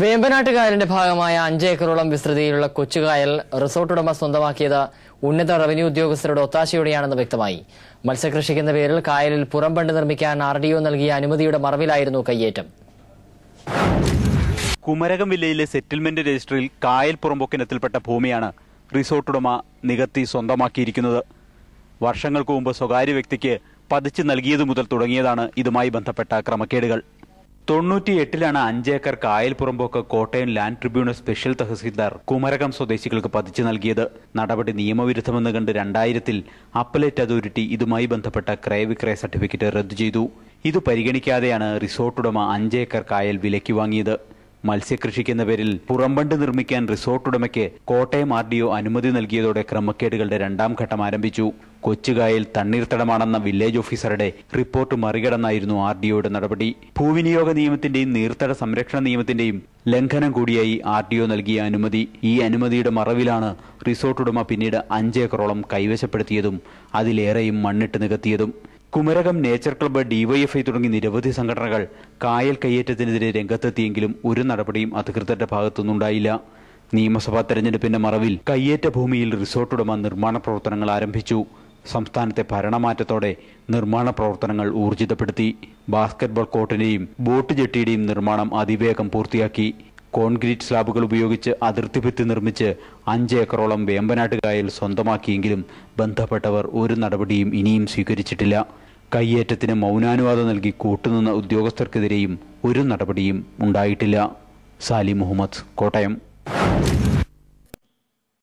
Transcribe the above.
വേമ്പനാട്ടുകായലിന്റെ ഭാഗമായ അഞ്ചേക്കറോളം വിസ്തൃതിയിലുള്ള കൊച്ചുകായൽ റിസോർട്ട് ഉടമ സ്വന്തമാക്കിയത് ഉന്നത റവന്യൂ ഉദ്യോഗസ്ഥരുടെ ഒത്താശയോടെയാണെന്ന് വ്യക്തമായി മത്സ്യകൃഷിക്കുന്ന പേരിൽ കായലിൽ പുറംബണ്ട് നിർമ്മിക്കാൻ ആർ ഡി നൽകിയ അനുമതിയുടെ മറവിലായിരുന്നു കയ്യേറ്റം കുമരകം വില്ലയിലെ സെറ്റിൽമെന്റ് രജിസ്റ്ററിൽ കായൽ പുറമ്പൊക്കിനത്തിൽപ്പെട്ട ഭൂമിയാണ് റിസോർട്ട് ഉടമ നികത്തി സ്വന്തമാക്കിയിരിക്കുന്നത് വർഷങ്ങൾക്ക് മുമ്പ് സ്വകാര്യ വ്യക്തിക്ക് പതിച്ചു നൽകിയതു മുതൽ തുടങ്ങിയതാണ് ഇതുമായി ബന്ധപ്പെട്ട ക്രമക്കേടുകൾ തൊണ്ണൂറ്റി എട്ടിലാണ് അഞ്ചേക്കർ കായൽ പുറമ്പോക്ക് Kottayam land tribunal special tahsildar Kumarakom സ്വദേശികൾക്ക് പതിച്ചു നൽകിയത് നടപടി നിയമവിരുദ്ധമെന്ന് കണ്ട് രണ്ടായിരത്തിൽ അപ്പലേറ്റ് അതോറിറ്റി ഇതുമായി ബന്ധപ്പെട്ട ക്രയവിക്രയ സർട്ടിഫിക്കറ്റ് റദ്ദു ചെയ്തു ഇത് പരിഗണിക്കാതെയാണ് റിസോർട്ടുടമ അഞ്ചേക്കർ കായൽ വിലയ്ക്ക് വാങ്ങിയത് മത്സ്യകൃഷിക്കുന്ന പേരിൽ പുറംബണ്ട് നിർമ്മിക്കാൻ റിസോർട്ട് ഉടമയ്ക്ക് കോട്ടയം ആർ ഡി അനുമതി നൽകിയതോടെ ക്രമക്കേടുകളുടെ രണ്ടാം ഘട്ടം ആരംഭിച്ചു കൊച്ചുകായൽ തണ്ണീർത്തടമാണെന്ന വില്ലേജ് ഓഫീസറുടെ റിപ്പോർട്ട് മറികടന്നായിരുന്നു ആർ ഡിഒയുടെ നടപടി ഭൂവിനിയോഗ നിയമത്തിന്റെയും നീർത്തട സംരക്ഷണ നിയമത്തിന്റെയും ലംഘനം കൂടിയായി ആർ ഡിഒ നൽകിയ അനുമതി ഈ അനുമതിയുടെ മറവിലാണ് റിസോർട്ട് ഉടമ പിന്നീട് അഞ്ചേക്കറോളം കൈവശപ്പെടുത്തിയതും അതിലേറെയും മണ്ണിട്ട് നികത്തിയതും കുമരകം നേച്ചർ ക്ലബ്ബ് ഡിവൈഎഫ്ഐ തുടങ്ങി നിരവധി സംഘടനകൾ കായൽ കയ്യേറ്റത്തിനെതിരെ രംഗത്തെത്തിയെങ്കിലും ഒരു നടപടിയും അധികൃതരുടെ ഭാഗത്തുനിന്നുണ്ടായില്ല നിയമസഭാ തെരഞ്ഞെടുപ്പിന്റെ മറവിൽ കയ്യേറ്റ ഭൂമിയിൽ റിസോർട്ടുടമ നിർമ്മാണ പ്രവർത്തനങ്ങൾ ആരംഭിച്ചു സംസ്ഥാനത്തെ ഭരണമാറ്റത്തോടെ നിർമ്മാണ പ്രവർത്തനങ്ങൾ ഊർജിതപ്പെടുത്തി ബാസ്കറ്റ്ബോൾ കോർട്ടിന്റെയും ബോട്ട് ജെട്ടിയുടെയും നിർമ്മാണം അതിവേഗം പൂർത്തിയാക്കി കോൺക്രീറ്റ് സ്ലാബുകൾ ഉപയോഗിച്ച് അതിർത്തി ഭിത്തി നിർമ്മിച്ച് അഞ്ച് ഏക്കറോളം വേമ്പനാട്ടുകായൽ സ്വന്തമാക്കിയെങ്കിലും ബന്ധപ്പെട്ടവർ ഒരു നടപടിയും ഇനിയും സ്വീകരിച്ചിട്ടില്ല കയ്യേറ്റത്തിന് മൗനാനുവാദം നൽകി കൂട്ടുനിന്ന ഉദ്യോഗസ്ഥർക്കെതിരെയും ഒരു നടപടിയും ഉണ്ടായിട്ടില്ല സാലി മുഹമ്മദ് കോട്ടയം